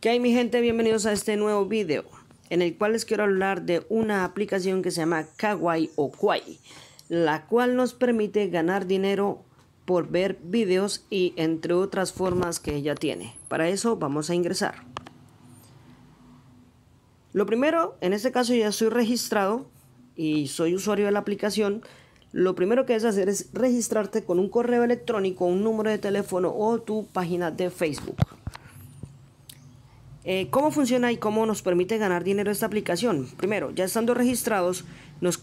¿Qué hay mi gente? Bienvenidos a este nuevo video en el cual les quiero hablar de una aplicación que se llama Kawaii o Kwai, la cual nos permite ganar dinero por ver videos y entre otras formas que ella tiene. Para eso vamos a ingresar. Lo primero, en este caso ya soy registrado y soy usuario de la aplicación. Lo primero que es hacer es registrarte con un correo electrónico, un número de teléfono o tu página de Facebook. Eh, ¿Cómo funciona y cómo nos permite ganar dinero esta aplicación? Primero, ya estando registrados,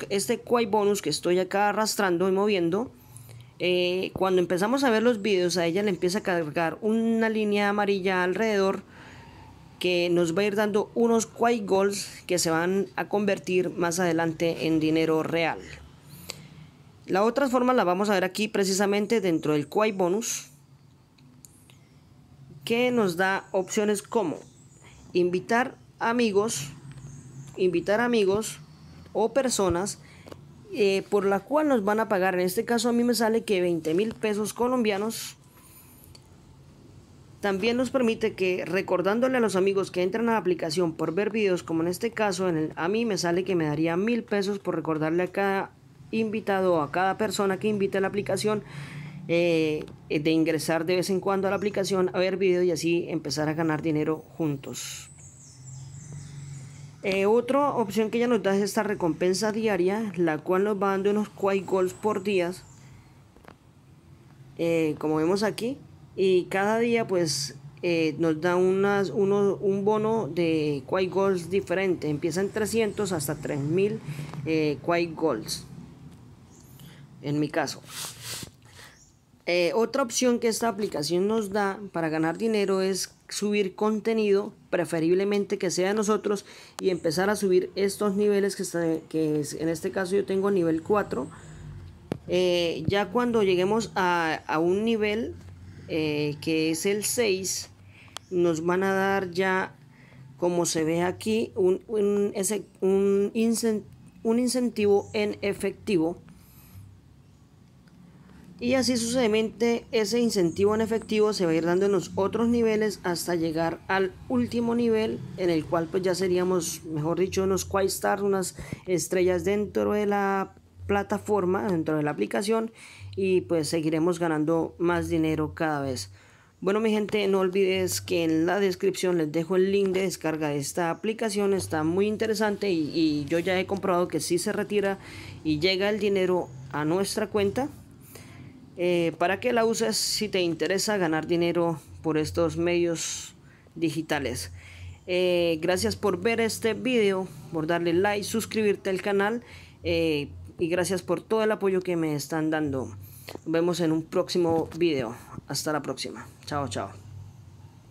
este Quai Bonus que estoy acá arrastrando y moviendo, eh, cuando empezamos a ver los vídeos, a ella le empieza a cargar una línea amarilla alrededor que nos va a ir dando unos Quai Goals que se van a convertir más adelante en dinero real. La otra forma la vamos a ver aquí precisamente dentro del Quai Bonus que nos da opciones como invitar amigos, invitar amigos o personas eh, por la cual nos van a pagar. En este caso a mí me sale que 20 mil pesos colombianos. También nos permite que recordándole a los amigos que entran a la aplicación por ver videos, como en este caso en el, a mí me sale que me daría mil pesos por recordarle a cada invitado o a cada persona que invite a la aplicación eh, eh, de ingresar de vez en cuando a la aplicación a ver videos y así empezar a ganar dinero juntos. Eh, otra opción que ya nos da es esta recompensa diaria, la cual nos va dando unos quite goals por días como vemos aquí, y cada día pues nos da unas, un bono de quite goals diferente, empieza en 300 hasta 3000 eh, goals, en mi caso. Eh, otra opción que esta aplicación nos da para ganar dinero es subir contenido, preferiblemente que sea de nosotros, y empezar a subir estos niveles que, que en este caso yo tengo nivel 4. Eh, ya cuando lleguemos a, un nivel eh, que es el 6, nos van a dar ya, como se ve aquí, un, ese, un incentivo en efectivo y así sucesivamente ese incentivo en efectivo se va a ir dando en los otros niveles hasta llegar al último nivel en el cual pues ya seríamos, mejor dicho, unos quad unas estrellas dentro de la plataforma, dentro de la aplicación y pues seguiremos ganando más dinero cada vez. Bueno mi gente, no olvides que en la descripción les dejo el link de descarga de esta aplicación, está muy interesante y, yo ya he comprobado que si se retira y llega el dinero a nuestra cuenta eh, ¿Para qué la usas si te interesa ganar dinero por estos medios digitales? Eh, gracias por ver este video, por darle like, suscribirte al canal eh, y gracias por todo el apoyo que me están dando. Nos vemos en un próximo video. Hasta la próxima. Chao, chao.